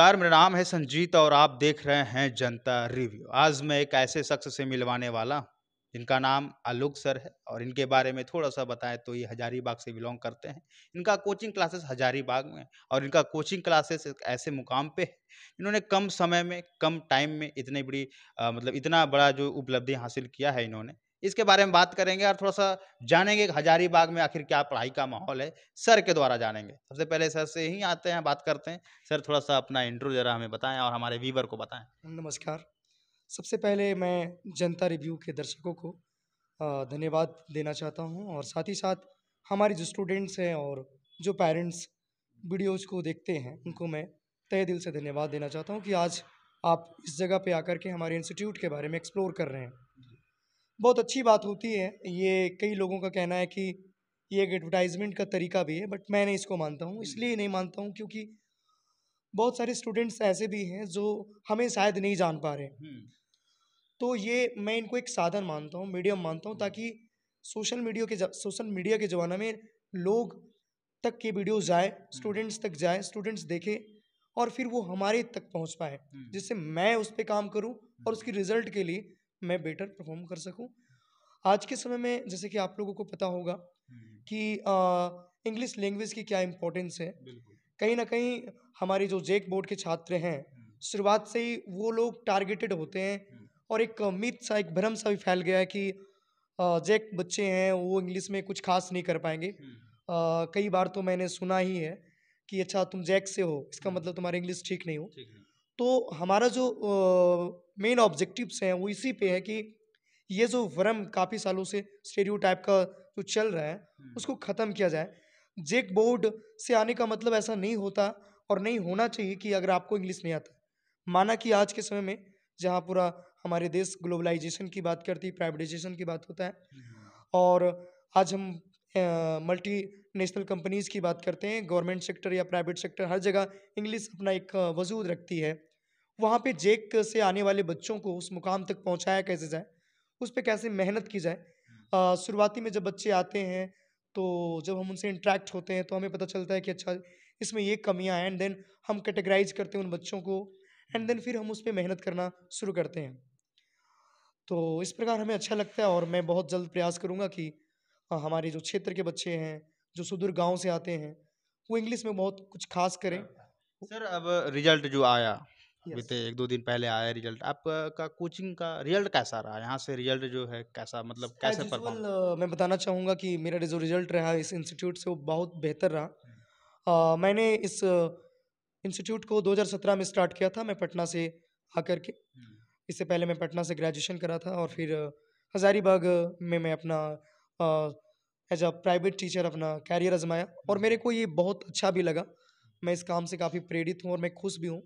नमस्कार मेरा नाम है संजीत और आप देख रहे हैं जनता रिव्यू आज मैं एक ऐसे शख्स से मिलवाने वाला हूँ जिनका नाम आलोक सर है और इनके बारे में थोड़ा सा बताएं तो ये हजारीबाग से बिलोंग करते हैं इनका कोचिंग क्लासेस हजारीबाग में और इनका कोचिंग क्लासेस एक ऐसे मुकाम पे है इन्होंने कम समय में कम टाइम में इतनी बड़ी आ, मतलब इतना बड़ा जो उपलब्धि हासिल किया है इन्होंने इसके बारे में बात करेंगे और थोड़ा सा जानेंगे हजारीबाग में आखिर क्या पढ़ाई का माहौल है सर के द्वारा जानेंगे सबसे पहले सर से ही आते हैं बात करते हैं सर थोड़ा सा अपना इंटरव्यू जरा हमें बताएं और हमारे वीवर को बताएं नमस्कार सबसे पहले मैं जनता रिव्यू के दर्शकों को धन्यवाद देना चाहता हूँ और साथ ही साथ हमारे जो स्टूडेंट्स हैं और जो पेरेंट्स वीडियोज़ को देखते हैं उनको मैं तय दिल से धन्यवाद देना चाहता हूँ कि आज आप इस जगह पे आकर के हमारे इंस्टीट्यूट के बारे में एक्सप्लोर कर रहे हैं बहुत अच्छी बात होती है ये कई लोगों का कहना है कि ये एक एडवर्टाइजमेंट का तरीका भी है बट मैं नहीं इसको मानता हूँ इसलिए नहीं मानता हूँ क्योंकि बहुत सारे स्टूडेंट्स ऐसे भी हैं जो हमें शायद नहीं जान पा रहे हम्म। तो ये मैं इनको एक साधन मानता हूँ मीडियम मानता हूँ ताकि सोशल मीडिया के सोशल मीडिया के ज़माना में लोग तक के वीडियो जाए स्टूडेंट्स तक जाए स्टूडेंट्स देखें और फिर वो हमारे तक पहुंच पाए हम्म। जिससे मैं उस पर काम करूं और हम्म। उसकी रिजल्ट के लिए मैं बेटर परफॉर्म कर सकूं आज के समय में जैसे कि आप लोगों को पता होगा हम्म। कि इंग्लिश लैंग्वेज की क्या इम्पोर्टेंस है कहीं ना कहीं हमारे जो जेक बोर्ड के छात्र हैं हम्म। शुरुआत से ही वो लोग टारगेटेड होते हैं हम्म। और एक मित सा एक भ्रम सा भी फैल गया है कि जेक बच्चे हैं वो इंग्लिश में कुछ खास नहीं कर पाएंगे कई बार तो मैंने सुना ही है कि अच्छा तुम जैक से हो इसका मतलब तुम्हारी इंग्लिश ठीक नहीं हो तो हमारा जो मेन ऑब्जेक्टिव्स हैं वो इसी पे है कि ये जो वरम काफ़ी सालों से स्टेडियो टाइप का जो चल रहा है हम्म। उसको ख़त्म किया जाए जेक बोर्ड से आने का मतलब ऐसा नहीं होता और नहीं होना चाहिए कि अगर आपको इंग्लिश नहीं आता माना कि आज के समय में जहाँ पूरा हमारे देश ग्लोबलाइजेशन की बात करती है प्राइवेटाइजेशन की बात होता है हम्म। और आज हम मल्टी नेशनल कंपनीज़ की बात करते हैं गवर्नमेंट सेक्टर या प्राइवेट सेक्टर हर जगह इंग्लिश अपना एक वजूद रखती है वहाँ पे जेक से आने वाले बच्चों को उस मुकाम तक पहुँचाया कैसे जाए उस पर कैसे मेहनत की जाए हम्म। शुरुआती में जब बच्चे आते हैं तो जब हम उनसे इंट्रैक्ट होते हैं तो हमें पता चलता है कि अच्छा इसमें ये कमियाँ हैं एंड देन हम कैटेगराइज करते हैं उन बच्चों को एंड देन फिर हम उस पर मेहनत करना शुरू करते हैं तो इस प्रकार हमें अच्छा लगता है और मैं बहुत जल्द प्रयास करूँगा कि हमारे जो क्षेत्र के बच्चे हैं जो सुदूर गाँव से आते हैं वो इंग्लिश में बहुत कुछ खास करें सर अब रिजल्ट जो आया बीते एक दो दिन पहले आया रिजल्ट। आपका कोचिंग का रिजल्ट कैसा रहा? यहाँ से रिजल्ट जो है कैसा मतलब कैसे मैं बताना चाहूँगा कि मेरा जो रिजल्ट रहा इस इंस्टीट्यूट से वो बहुत बेहतर रहा मैंने इस इंस्टीट्यूट को 2017 में स्टार्ट किया था मैं पटना से आकर के। इससे पहले मैं पटना से ग्रेजुएशन करा था और फिर हज़ारीबाग में मैं अपना एज़ अ प्राइवेट टीचर अपना कैरियर आज़माया और मेरे को ये बहुत अच्छा भी लगा। मैं इस काम से काफ़ी प्रेरित हूँ और मैं खुश भी हूँ।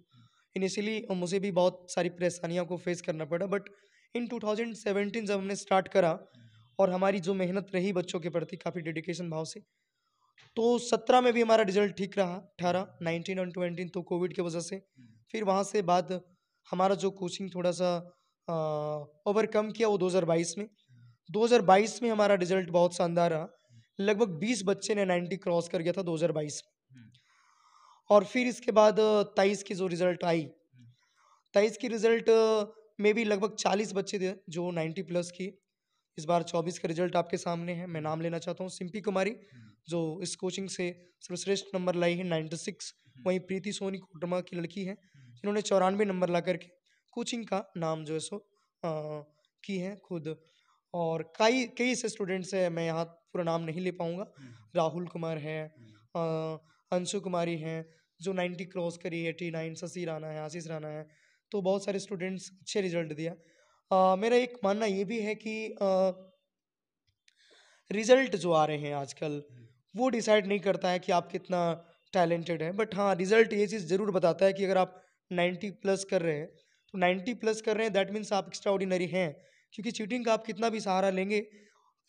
इनिशियली मुझे भी बहुत सारी परेशानियों को फेस करना पड़ा बट इन 2017 जब हमने स्टार्ट करा और हमारी जो मेहनत रही बच्चों के प्रति काफ़ी डेडिकेशन भाव से तो सत्रह में भी हमारा रिजल्ट ठीक रहा 18 नाइनटीन और ट्वेंटीन तो कोविड की वजह से फिर वहाँ से बाद हमारा जो कोचिंग थोड़ा सा ओवरकम किया वो 2022 में 2022 में हमारा रिजल्ट बहुत शानदार रहा लगभग 20 बच्चे ने 90 क्रॉस कर गया था 2022 में और फिर इसके बाद तेईस की जो रिज़ल्ट आई तेईस की रिज़ल्ट में भी लगभग चालीस बच्चे थे जो नाइन्टी प्लस की इस बार चौबीस का रिजल्ट आपके सामने है मैं नाम लेना चाहता हूँ सिंपी कुमारी जो इस कोचिंग से सर्वश्रेष्ठ नंबर लाई है नाइन्टी सिक्स वहीं प्रीति सोनी कोटमा की लड़की है जिन्होंने चौरानवे नंबर ला करके कोचिंग का नाम जो है सो की है खुद और कई कई से स्टूडेंट्स हैं मैं यहाँ पूरा नाम नहीं ले पाऊँगा राहुल कुमार है आ, अंशु कुमारी हैं जो नाइन्टी क्रॉस करी है एटी नाइन शशि राना है आशीष राना है तो बहुत सारे स्टूडेंट्स अच्छे रिजल्ट दिया आ, मेरा एक मानना ये भी है कि आ, रिजल्ट जो आ रहे हैं आजकल वो डिसाइड नहीं करता है कि आप कितना टैलेंटेड हैं बट हाँ रिजल्ट ये चीज़ ज़रूर बताता है कि अगर आप नाइन्टी प्लस कर रहे हैं तो नाइन्टी प्लस कर रहे हैं दैट मीन्स आप एक्स्ट्रा ऑर्डिनरी हैं क्योंकि चीटिंग का आप कितना भी सहारा लेंगे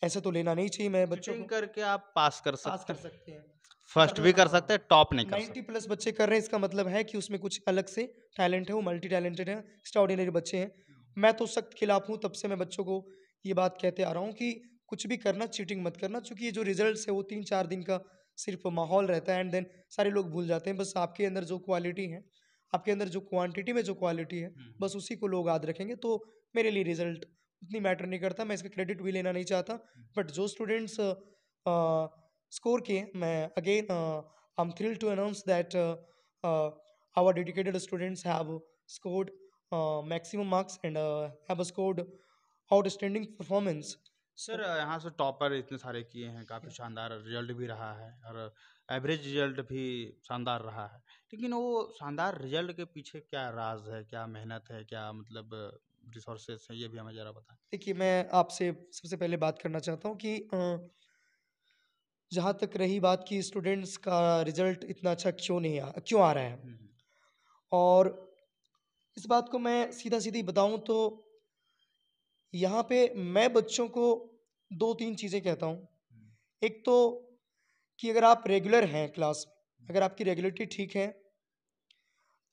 ऐसा तो लेना नहीं चाहिए मैं बच्चों को करके आप पास कर सकते, पास कर सकते हैं फर्स्ट भी कर सकते हैं टॉप नहीं कर नाइन्टी प्लस बच्चे कर रहे हैं इसका मतलब है कि उसमें कुछ अलग से टैलेंट है वो मल्टी टैलेंटेड है एक्स्ट्राऑर्डिनरी बच्चे हैं मैं तो सख्त खिलाफ हूँ तब से मैं बच्चों को ये बात कहते आ रहा हूँ कि कुछ भी करना चीटिंग मत करना चूंकि ये जो रिजल्ट है वो तीन चार दिन का सिर्फ माहौल रहता है एंड देन सारे लोग भूल जाते हैं बस आपके अंदर जो क्वालिटी है आपके अंदर जो क्वांटिटी में जो क्वालिटी है हम्म। बस उसी को लोग याद रखेंगे तो मेरे लिए रिजल्ट उतनी मैटर नहीं करता मैं इसका क्रेडिट भी लेना नहीं चाहता बट हम्म। जो स्टूडेंट्स स्कोर किए मैं again I am thrill to announce that our dedicated students have scored maximum marks and have scored outstanding performance sir यहाँ से टॉपर इतने सारे किए हैं काफ़ी शानदार रिजल्ट भी रहा है और एवरेज रिजल्ट भी शानदार रहा है लेकिन वो शानदार रिजल्ट के पीछे क्या राज है क्या मेहनत है क्या मतलब रिसोर्सेस हैं ये भी हमें ज़रा बताएं देखिए मैं आपसे सबसे पहले बात करना चाहता हूँ कि जहाँ तक रही बात कि स्टूडेंट्स का रिजल्ट इतना अच्छा क्यों नहीं आ क्यों आ रहा है हम्म, हम्म। और इस बात को मैं सीधा सीधी बताऊँ तो यहाँ पे मैं बच्चों को दो तीन चीज़ें कहता हूँ हम्म। एक तो कि अगर आप रेगुलर हैं क्लास में अगर आपकी रेगुलरिटी ठीक है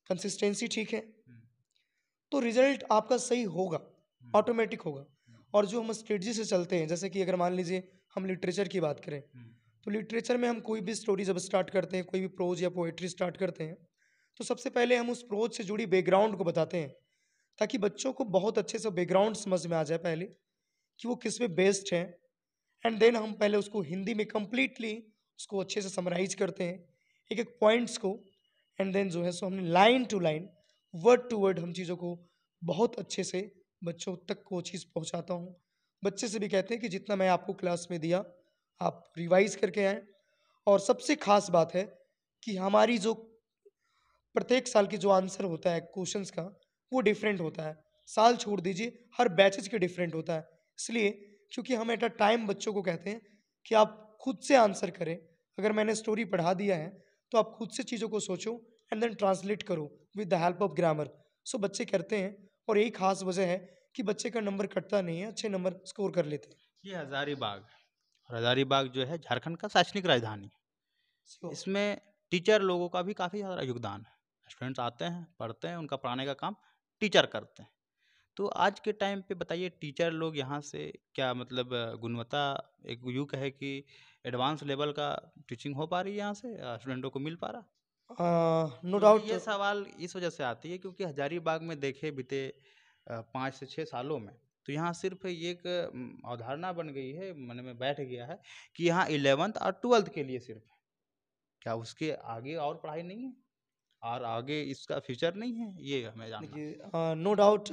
कंसिस्टेंसी ठीक है तो रिजल्ट आपका सही होगा ऑटोमेटिक होगा और जो हम स्ट्रेटजी से चलते हैं जैसे कि अगर मान लीजिए हम लिटरेचर की बात करें तो लिटरेचर में हम कोई भी स्टोरी जब स्टार्ट करते हैं कोई भी प्रोज या पोइट्री स्टार्ट करते हैं तो सबसे पहले हम उस प्रोज से जुड़ी बैकग्राउंड को बताते हैं ताकि बच्चों को बहुत अच्छे से बैकग्राउंड समझ में आ जाए पहले कि वो किस में बेस्ड हैं एंड देन हम पहले उसको हिंदी में कम्प्लीटली उसको अच्छे से समराइज करते हैं एक एक पॉइंट्स को एंड देन जो है सो हमने line to line word to word हम चीज़ों को बहुत अच्छे से बच्चों तक को चीज़ पहुँचाता हूँ बच्चे से भी कहते हैं कि जितना मैं आपको क्लास में दिया आप रिवाइज करके आएँ और सबसे ख़ास बात है कि हमारी जो प्रत्येक साल की जो आंसर होता है क्वेश्चंस का वो डिफरेंट होता है साल छोड़ दीजिए हर बैचेज के डिफरेंट होता है इसलिए क्योंकि हम एट अ टाइम बच्चों को कहते हैं कि आप खुद से आंसर करें अगर मैंने स्टोरी पढ़ा दिया है तो आप खुद से चीज़ों को सोचो एंड देन ट्रांसलेट करो with the help of grammar so बच्चे करते हैं और यही खास वजह है कि बच्चे का नंबर कटता नहीं है अच्छे नंबर स्कोर कर लेते हैं ये हज़ारी बाग हजारीबाग जो है झारखंड का शैक्षणिक राजधानी है इसमें टीचर लोगों का भी काफ़ी ज़्यादा योगदान है स्टूडेंट्स आते हैं पढ़ते हैं उनका पढ़ाने का काम टीचर करते हैं तो आज के टाइम पे बताइए टीचर लोग यहाँ से क्या मतलब गुणवत्ता एक यू कहे कि एडवांस लेवल का टीचिंग हो पा रही है यहाँ से स्टूडेंटों को मिल पा रहा नो uh, डाउट no ये सवाल इस वजह से आती है क्योंकि हजारीबाग में देखे बीते पाँच से छः सालों में तो यहाँ सिर्फ एक अवधारणा बन गई है मन में बैठ गया है कि यहाँ इलेवंथ और ट्वेल्थ के लिए सिर्फ है क्या उसके आगे और पढ़ाई नहीं है और आगे इसका फ्यूचर नहीं है ये हमें जानना नो डाउट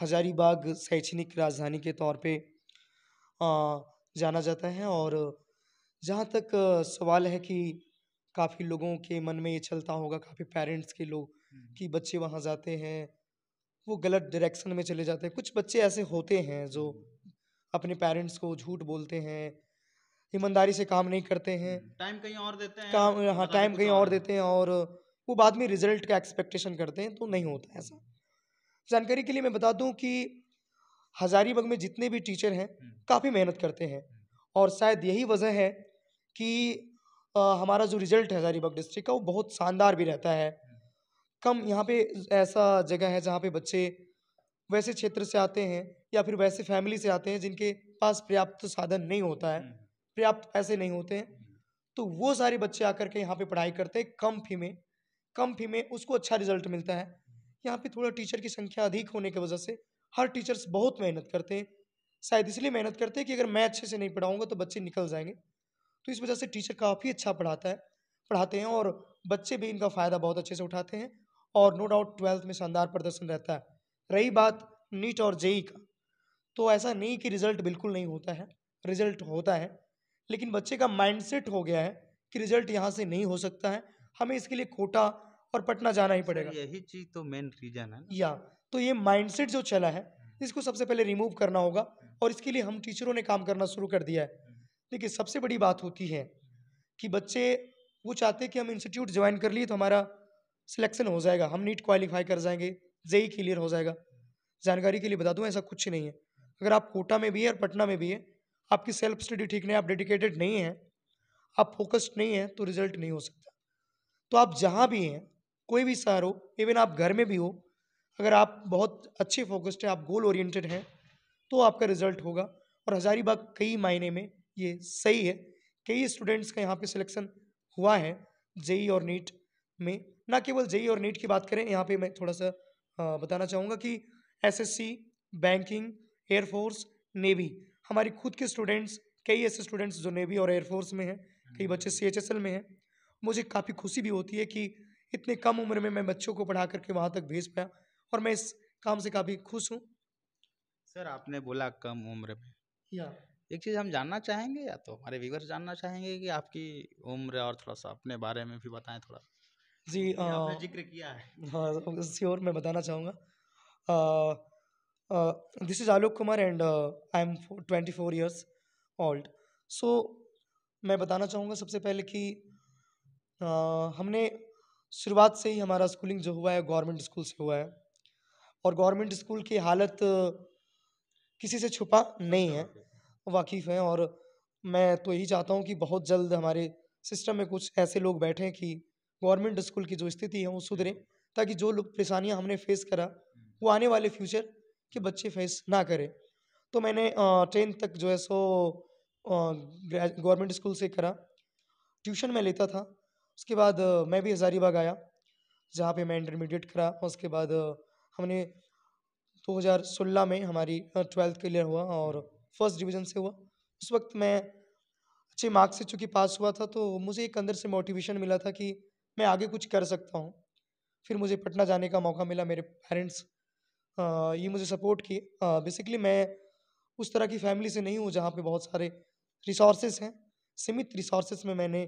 हजारीबाग शैक्षणिक राजधानी के तौर पे आ, जाना जाता है और जहाँ तक सवाल है कि काफ़ी लोगों के मन में ये चलता होगा काफ़ी पेरेंट्स के लोग कि बच्चे वहाँ जाते हैं वो गलत डायरेक्शन में चले जाते हैं कुछ बच्चे ऐसे होते हैं जो अपने पेरेंट्स को झूठ बोलते हैं ईमानदारी से काम नहीं करते हैं टाइम हम्म, कहीं और देते हैं काम हाँ टाइम कहीं और देते हैं और वो बाद में रिजल्ट का एक्सपेक्टेशन करते हैं तो नहीं होता ऐसा जानकारी के लिए मैं बता दूं कि हज़ारीबाग में जितने भी टीचर हैं हम्म। काफ़ी मेहनत करते हैं और शायद यही वजह है कि आ, हमारा जो रिज़ल्ट है हज़ारीबाग डिस्ट्रिक्ट का वो बहुत शानदार भी रहता है कम यहाँ पे ऐसा जगह है जहाँ पे बच्चे वैसे क्षेत्र से आते हैं या फिर वैसे फैमिली से आते हैं जिनके पास पर्याप्त साधन नहीं होता है हम्म। पर्याप्त पैसे नहीं होते हैं तो वो सारे बच्चे आकर के यहाँ पे पढ़ाई करते हैं कम फी में कम फी में उसको अच्छा रिजल्ट मिलता है यहाँ पे थोड़ा टीचर की संख्या अधिक होने की वजह से हर टीचर्स बहुत मेहनत करते हैं शायद इसलिए मेहनत करते हैं कि अगर मैं अच्छे से नहीं पढ़ाऊँगा तो बच्चे निकल जाएंगे तो इस वजह से टीचर काफ़ी अच्छा पढ़ाता है पढ़ाते हैं और बच्चे भी इनका फ़ायदा बहुत अच्छे से उठाते हैं और नो डाउट ट्वेल्थ में शानदार प्रदर्शन रहता है रही बात नीट और जेई का तो ऐसा नहीं कि रिजल्ट बिल्कुल नहीं होता है रिजल्ट होता है लेकिन बच्चे का माइंडसेट हो गया है कि रिजल्ट यहाँ से नहीं हो सकता है हमें इसके लिए कोटा और पटना जाना ही पड़ेगा तो यही चीज़ तो मेन रीजन है या तो ये माइंडसेट जो चला है इसको सबसे पहले रिमूव करना होगा और इसके लिए हम टीचरों ने काम करना शुरू कर दिया है देखिए सबसे बड़ी बात होती है कि बच्चे वो चाहते हैं कि हम इंस्टीट्यूट ज्वाइन कर लिए तो हमारा सिलेक्शन हो जाएगा हम नीट क्वालिफाई कर जाएंगे जेई क्लियर हो जाएगा जानकारी के लिए बता दूँ ऐसा कुछ नहीं है अगर आप कोटा में भी है और पटना में भी है आपकी सेल्फ स्टडी ठीक नहीं आप डेडिकेटेड नहीं हैं आप फोकस्ड नहीं हैं तो रिजल्ट नहीं हो सकता तो आप जहाँ भी हैं कोई भी शहर हो इवन आप घर में भी हो अगर आप बहुत अच्छे फोकस्ड हैं आप गोल ओरिएंटेड हैं तो आपका रिजल्ट होगा और हज़ारीबाग कई मायने में ये सही है कई स्टूडेंट्स का यहाँ पे सिलेक्शन हुआ है जेई और नीट में ना केवल जेई और नीट की बात करें यहाँ पे मैं थोड़ा सा बताना चाहूँगा कि एसएससी, बैंकिंग एयरफोर्स नेवी हमारी खुद के स्टूडेंट्स कई ऐसे स्टूडेंट्स जो नेवी और एयरफोर्स में हैं कई बच्चे सी में हैं मुझे काफ़ी खुशी भी होती है कि इतने कम उम्र में मैं बच्चों को पढ़ा करके वहाँ तक भेज पाया और मैं इस काम से काफ़ी खुश हूँ सर आपने बोला कम उम्र में या एक चीज़ हम जानना चाहेंगे या तो हमारे व्यूवर्स जानना चाहेंगे कि आपकी उम्र और थोड़ा सा अपने बारे में भी बताएं थोड़ा जी जिक्र किया है हाँ इसी और मैं बताना चाहूँगा this is Alok Kumar and I am twenty four years old so मैं बताना चाहूँगा सबसे पहले कि uh, हमने शुरुआत से ही हमारा स्कूलिंग जो हुआ है गवर्नमेंट स्कूल से हुआ है और गवर्नमेंट स्कूल की हालत किसी से छुपा नहीं है वाकिफ़ हैं और मैं तो यही चाहता हूँ कि बहुत जल्द हमारे सिस्टम में कुछ ऐसे लोग बैठे हैं कि गवर्नमेंट स्कूल की जो स्थिति है वो सुधरे ताकि जो लोग परेशानियाँ हमने फेस करा वो आने वाले फ्यूचर के बच्चे फेस ना करें तो मैंने टेंथ तक जो है सो गवर्नमेंट स्कूल से करा ट्यूशन मैं लेता था उसके बाद मैं भी हज़ारीबाग आया जहाँ पे मैं इंटरमीडिएट करा उसके बाद हमने 2016 में हमारी ट्वेल्थ क्लियर हुआ और फर्स्ट डिवीज़न से हुआ उस वक्त मैं अच्छे मार्क्स से चूँकि पास हुआ था तो मुझे एक अंदर से मोटिवेशन मिला था कि मैं आगे कुछ कर सकता हूँ फिर मुझे पटना जाने का मौका मिला मेरे पेरेंट्स ये मुझे सपोर्ट किए बेसिकली मैं उस तरह की फैमिली से नहीं हूँ जहाँ पे बहुत सारे रिसोर्सेज हैं सीमित रिसोर्सेस में मैंने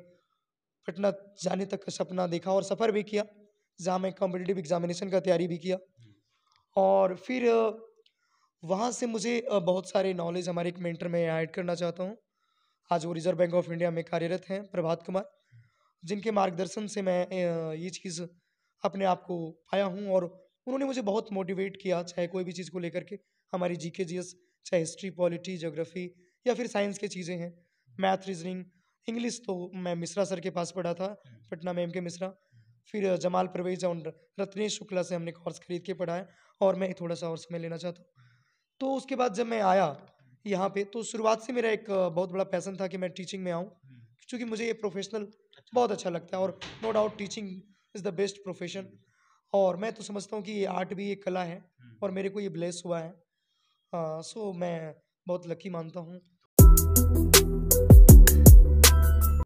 पटना जाने तक का सपना देखा और सफ़र भी किया जहाँ मैं कॉम्पिटिटिव एग्जामिनेशन का तैयारी भी किया और फिर वहाँ से मुझे बहुत सारे नॉलेज हमारे एक मेंटर में ऐड करना चाहता हूँ आज वो रिजर्व बैंक ऑफ इंडिया में कार्यरत हैं प्रभात कुमार जिनके मार्गदर्शन से मैं ये चीज़ अपने आप को पाया हूँ और उन्होंने मुझे बहुत मोटिवेट किया चाहे कोई भी चीज़ को लेकर के हमारी जी के जी एस चाहे हिस्ट्री पॉलिटी जोग्राफी या फिर साइंस के चीज़ें हैं मैथ रीजनिंग इंग्लिश तो मैं मिश्रा सर के पास पढ़ा था पटना में एम के मिश्रा फिर जमाल परवेज और रत्नेश शुक्ला से हमने कोर्स खरीद के पढ़ाया और मैं थोड़ा सा और समय लेना चाहता हूँ तो उसके बाद जब मैं आया यहाँ पे तो शुरुआत से मेरा एक बहुत बड़ा पैसन था कि मैं टीचिंग में आऊँ क्योंकि मुझे ये प्रोफेशनल अच्छा। बहुत अच्छा लगता है और no doubt teaching is the best profession और मैं तो समझता हूँ कि ये आर्ट भी एक कला है हम्म। और मेरे को ये ब्लेस हुआ है सो मैं बहुत लकी मानता हूँ